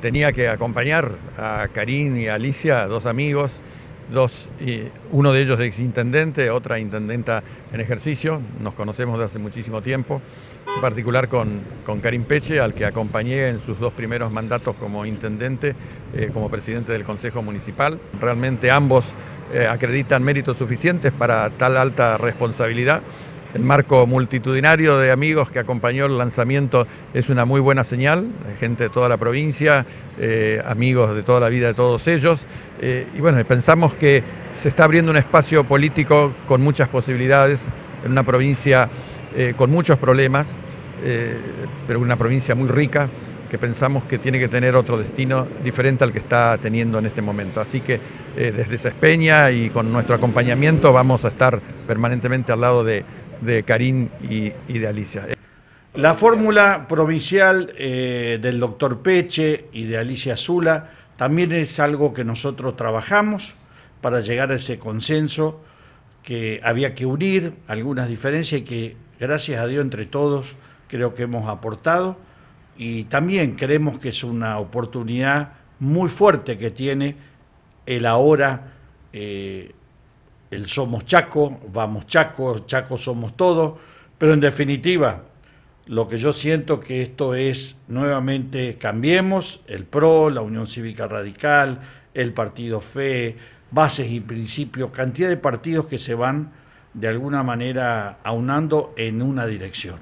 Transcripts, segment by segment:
Tenía que acompañar a Karim y a Alicia, dos amigos, uno de ellos ex intendente, otra intendenta en ejercicio, nos conocemos de hace muchísimo tiempo, en particular con, Karim Peche, al que acompañé en sus dos primeros mandatos como intendente, eh, como presidente del Consejo Municipal. Realmente ambos eh, acreditan méritos suficientes para tal alta responsabilidad. El marco multitudinario de amigos que acompañó el lanzamiento es una muy buena señal, eh, gente de toda la provincia, eh, amigos de toda la vida de todos ellos. Eh, y bueno, pensamos que se está abriendo un espacio político con muchas posibilidades, en una provincia con muchos problemas, pero una provincia muy rica, que pensamos que tiene que tener otro destino diferente al que está teniendo en este momento. Así que desde Cespeña y con nuestro acompañamiento vamos a estar permanentemente al lado de, de Karim y, de Alicia. La fórmula provincial eh, del doctor Peche y de Alicia Zula también es algo que nosotros trabajamos para llegar a ese consenso que había que unir algunas diferencias y que gracias a Dios entre todos creo que hemos aportado y también creemos que es una oportunidad muy fuerte que tiene el ahora eh, el somos chaco, vamos chaco, chaco somos todos, pero en definitiva, lo que yo siento que esto es nuevamente cambiemos, el PRO, la Unión Cívica Radical, el Partido FE, bases y principios, cantidad de partidos que se van de alguna manera aunando en una dirección.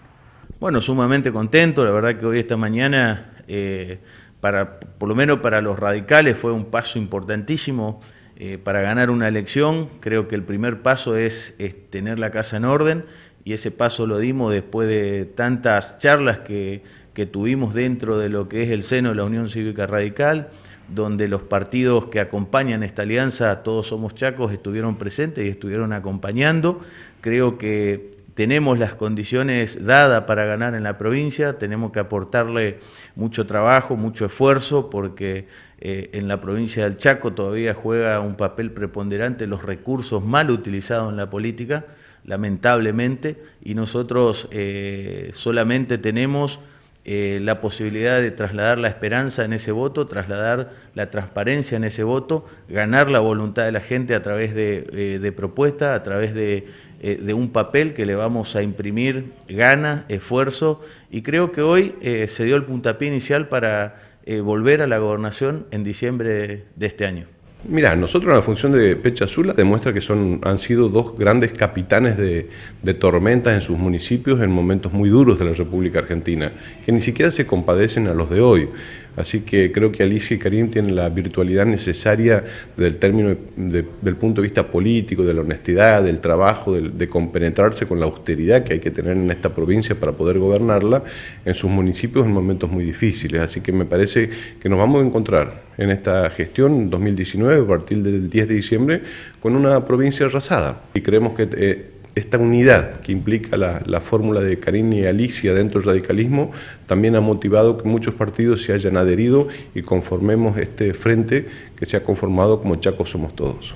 Bueno, sumamente contento, la verdad que hoy esta mañana, eh, para, por lo menos para los radicales, fue un paso importantísimo. Eh, para ganar una elección creo que el primer paso es, tener la casa en orden y ese paso lo dimos después de tantas charlas que, que tuvimos dentro de lo que es el seno de la Unión Cívica Radical, donde los partidos que acompañan esta alianza, todos somos chacos, estuvieron presentes y estuvieron acompañando. Creo que tenemos las condiciones dadas para ganar en la provincia, tenemos que aportarle mucho trabajo, mucho esfuerzo, porque eh, en la provincia del Chaco todavía juega un papel preponderante los recursos mal utilizados en la política, lamentablemente, y nosotros eh, solamente tenemos eh, la posibilidad de trasladar la esperanza en ese voto, trasladar la transparencia en ese voto, ganar la voluntad de la gente a través de, eh, propuestas, a través eh, de, un papel que le vamos a imprimir gana, esfuerzo, y creo que hoy se dio el puntapié inicial para volver a la gobernación en diciembre de este año. Mira, nosotros en la función de Pecha Azul demuestra que son, han sido dos grandes capitanes de, tormentas en sus municipios en momentos muy duros de la República Argentina, que ni siquiera se compadecen a los de hoy. Así que creo que Alicia y Karim tienen la virtualidad necesaria del término del punto de vista político, de la honestidad, del trabajo, de, compenetrarse con la austeridad que hay que tener en esta provincia para poder gobernarla en sus municipios en momentos muy difíciles. Así que me parece que nos vamos a encontrar en esta gestión 2019, a partir del 10 de diciembre, con una provincia arrasada. Y creemos que eh, esta unidad que implica la, fórmula de Karim y Alicia dentro del radicalismo también ha motivado que muchos partidos se hayan adherido y conformemos este frente que se ha conformado como Chaco Somos Todos.